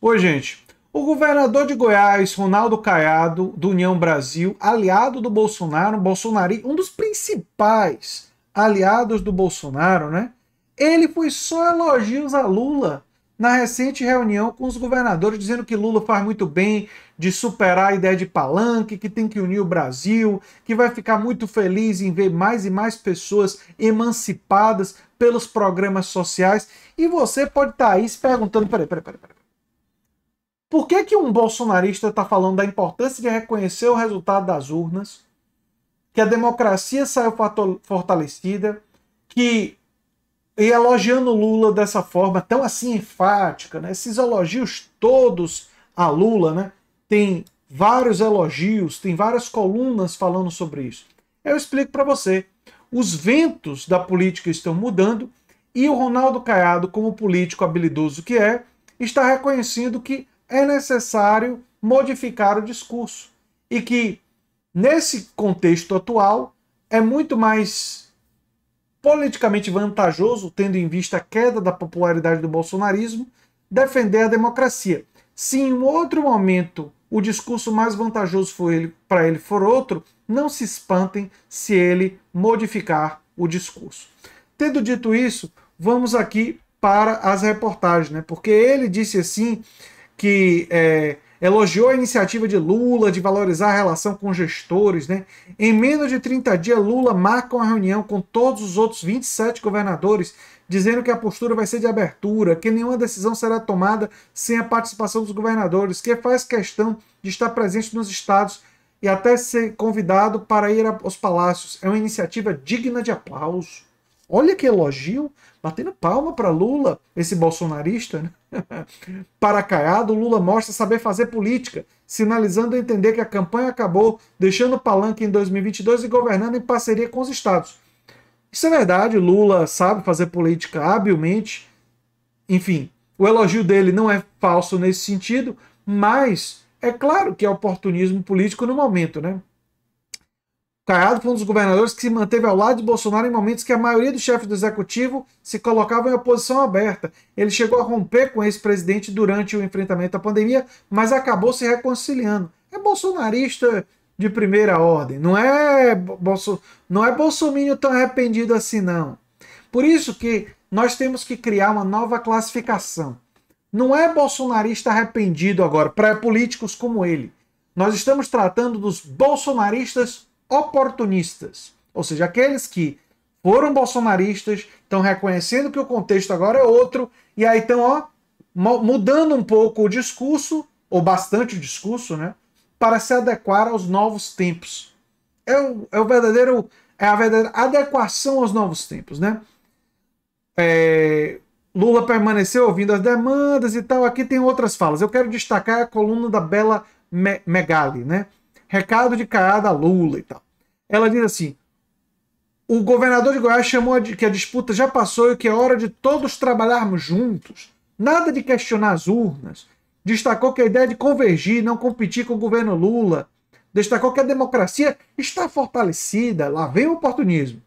Oi, gente. O governador de Goiás, Ronaldo Caiado, do União Brasil, aliado do Bolsonaro, Bolsonaro, um dos principais aliados do Bolsonaro, né? Ele foi só elogios a Lula na recente reunião com os governadores, dizendo que Lula faz muito bem de superar a ideia de palanque, que tem que unir o Brasil, que vai ficar muito feliz em ver mais e mais pessoas emancipadas pelos programas sociais. E você pode estar tá aí se perguntando: peraí, peraí, peraí, peraí. Por que, que um bolsonarista está falando da importância de reconhecer o resultado das urnas, que a democracia saiu fortalecida, que e elogiando Lula dessa forma tão assim enfática, né? Esses elogios todos a Lula, né? Tem vários elogios, tem várias colunas falando sobre isso. Eu explico para você. Os ventos da política estão mudando e o Ronaldo Caiado, como político habilidoso que é, está reconhecendo que é necessário modificar o discurso. E que, nesse contexto atual, é muito mais politicamente vantajoso, tendo em vista a queda da popularidade do bolsonarismo, defender a democracia. Se em um outro momento o discurso mais vantajoso para ele for outro, não se espantem se ele modificar o discurso. Tendo dito isso, vamos aqui para as reportagens, né? Porque ele disse assim que é, elogiou a iniciativa de Lula de valorizar a relação com gestores. Né? Em menos de 30 dias, Lula marca uma reunião com todos os outros 27 governadores, dizendo que a postura vai ser de abertura, que nenhuma decisão será tomada sem a participação dos governadores, que faz questão de estar presente nos estados e até ser convidado para ir aos palácios. É uma iniciativa digna de aplauso. Olha que elogio, batendo palma para Lula, esse bolsonarista, né? Paracaiado, Lula mostra saber fazer política, sinalizando entender que a campanha acabou, deixando o palanque em 2022 e governando em parceria com os estados. Isso é verdade, Lula sabe fazer política habilmente. Enfim, o elogio dele não é falso nesse sentido, mas é claro que é oportunismo político no momento, né? Caiado foi um dos governadores que se manteve ao lado de Bolsonaro em momentos que a maioria dos chefes do executivo se colocava em oposição aberta. Ele chegou a romper com esse presidente durante o enfrentamento à pandemia, mas acabou se reconciliando. É bolsonarista de primeira ordem, não é bolso, não é bolsominion tão arrependido assim não. Por isso que nós temos que criar uma nova classificação. Não é bolsonarista arrependido agora, para políticos como ele. Nós estamos tratando dos bolsonaristas oportunistas, ou seja, aqueles que foram bolsonaristas, estão reconhecendo que o contexto agora é outro, e aí estão ó, mudando um pouco o discurso, ou bastante o discurso, né, para se adequar aos novos tempos. É o, é o verdadeiro. É a verdadeira adequação aos novos tempos, né? É, Lula permaneceu ouvindo as demandas e tal. Aqui tem outras falas. Eu quero destacar a coluna da Bela Megali, né? recado de caiada Lula e tal. Ela diz assim: o governador de Goiás chamou a que a disputa já passou e que é hora de todos trabalharmos juntos. Nada de questionar as urnas. Destacou que a ideia de convergir, não competir com o governo Lula. Destacou que a democracia está fortalecida. Lá vem o oportunismo.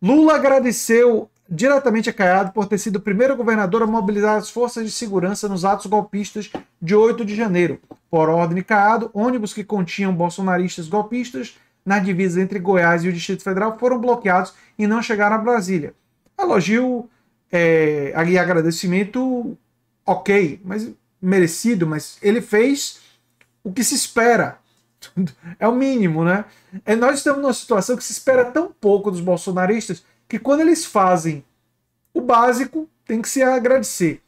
Lula agradeceu diretamente acanhado por ter sido o primeiro governador a mobilizar as forças de segurança nos atos golpistas de 8 de janeiro. Por ordem Caiado, ônibus que continham bolsonaristas golpistas na divisa entre Goiás e o Distrito Federal foram bloqueados e não chegaram a Brasília. Elogio é, agradecimento ok, mas merecido, mas ele fez o que se espera. É o mínimo, né? É, nós estamos numa situação que se espera tão pouco dos bolsonaristas que quando eles fazem o básico, tem que se agradecer.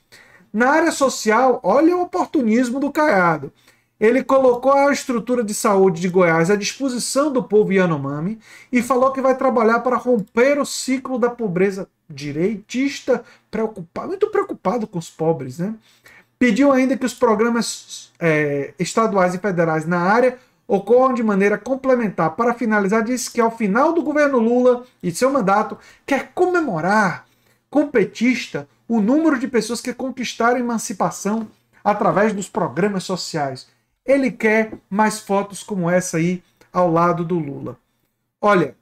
Na área social, olha o oportunismo do Caiado. Ele colocou a estrutura de saúde de Goiás à disposição do povo Yanomami e falou que vai trabalhar para romper o ciclo da pobreza direitista, preocupado, muito preocupado com os pobres, né? Pediu ainda que os programas é, estaduais e federais na área ocorram de maneira complementar. Para finalizar, disse que ao final do governo Lula e seu mandato, quer comemorar com petista o número de pessoas que conquistaram emancipação através dos programas sociais. Ele quer mais fotos como essa aí ao lado do Lula. Olha,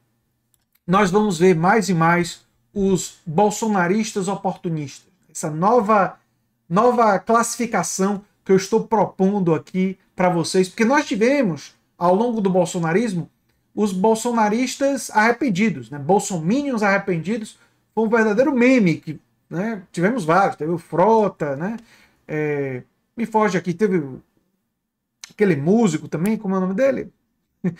nós vamos ver mais e mais os bolsonaristas oportunistas. Essa nova nova classificação que eu estou propondo aqui para vocês, porque nós tivemos ao longo do bolsonarismo, os bolsonaristas arrependidos, né? bolsominions arrependidos, foi um verdadeiro meme que né? tivemos vários, teve o Frota, né? É, me foge aqui, teve aquele músico também, como é o nome dele?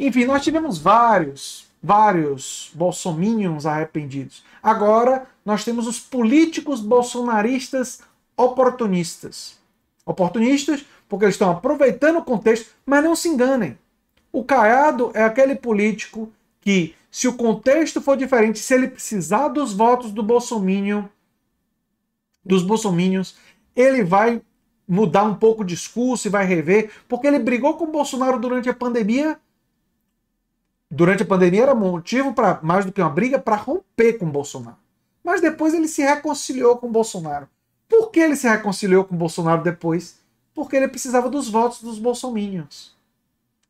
Enfim, nós tivemos vários, vários bolsominions arrependidos. Agora nós temos os políticos bolsonaristas oportunistas. Oportunistas porque eles estão aproveitando o contexto, mas não se enganem. O Caiado é aquele político que, se o contexto for diferente, se ele precisar dos votos do Bolsonaro, dos bolsominions, ele vai mudar um pouco o discurso e vai rever, porque ele brigou com o Bolsonaro durante a pandemia. Durante a pandemia era motivo para mais do que uma briga para romper com o Bolsonaro. Mas depois ele se reconciliou com o Bolsonaro. Por que ele se reconciliou com o Bolsonaro depois? porque ele precisava dos votos dos bolsominions.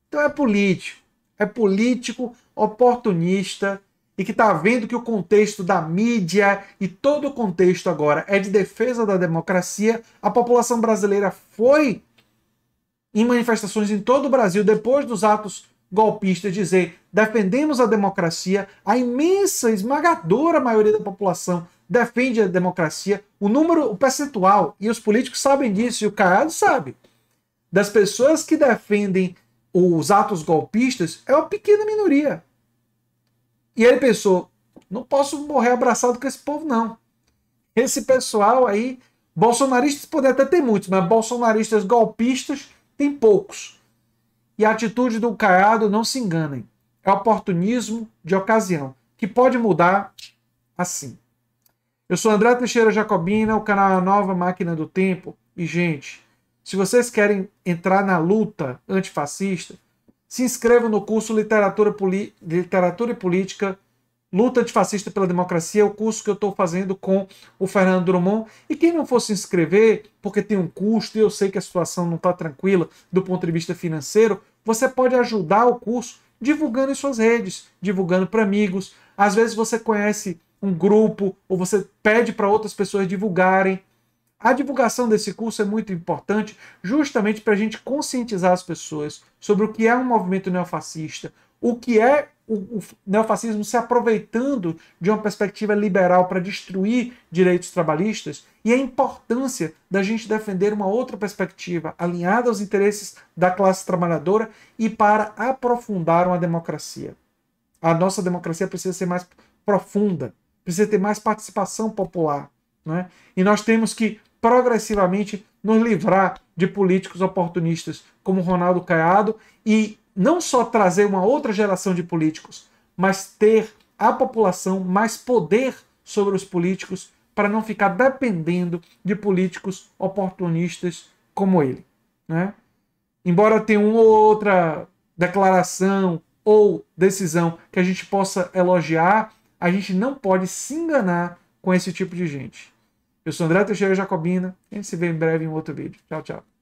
Então é político, é político oportunista e que está vendo que o contexto da mídia e todo o contexto agora é de defesa da democracia. A população brasileira foi em manifestações em todo o Brasil depois dos atos golpistas dizer defendemos a democracia. A imensa, esmagadora maioria da população defende a democracia. O número, o percentual, e os políticos sabem disso, e o Caiado sabe, das pessoas que defendem os atos golpistas é uma pequena minoria. E ele pensou: não posso morrer abraçado com esse povo, não. Esse pessoal aí, bolsonaristas podem até ter muitos, mas bolsonaristas golpistas tem poucos. E a atitude do Caiado, não se enganem, é oportunismo de ocasião, que pode mudar assim. Eu sou André Teixeira Jacobina, o canal é a Nova Máquina do Tempo. E, gente, se vocês querem entrar na luta antifascista, se inscrevam no curso Literatura, Poli... Literatura e Política, Luta Antifascista pela Democracia, é o curso que eu estou fazendo com o Fernando Drummond. E quem não for se inscrever, porque tem um custo e eu sei que a situação não está tranquila do ponto de vista financeiro, você pode ajudar o curso divulgando em suas redes, divulgando para amigos. Às vezes você conhece um grupo, ou você pede para outras pessoas divulgarem. A divulgação desse curso é muito importante, justamente para a gente conscientizar as pessoas sobre o que é um movimento neofascista, o que é o, o neofascismo se aproveitando de uma perspectiva liberal para destruir direitos trabalhistas e a importância da gente defender uma outra perspectiva alinhada aos interesses da classe trabalhadora e para aprofundar uma democracia. A nossa democracia precisa ser mais profunda, precisa ter mais participação popular. Né? E nós temos que progressivamente nos livrar de políticos oportunistas como Ronaldo Caiado e não só trazer uma outra geração de políticos, mas ter a população mais poder sobre os políticos para não ficar dependendo de políticos oportunistas como ele. Né? Embora tenha uma outra declaração ou decisão que a gente possa elogiar, a gente não pode se enganar com esse tipo de gente. Eu sou André Teixeira Jacobina. A gente se vê em breve em um outro vídeo. Tchau, tchau.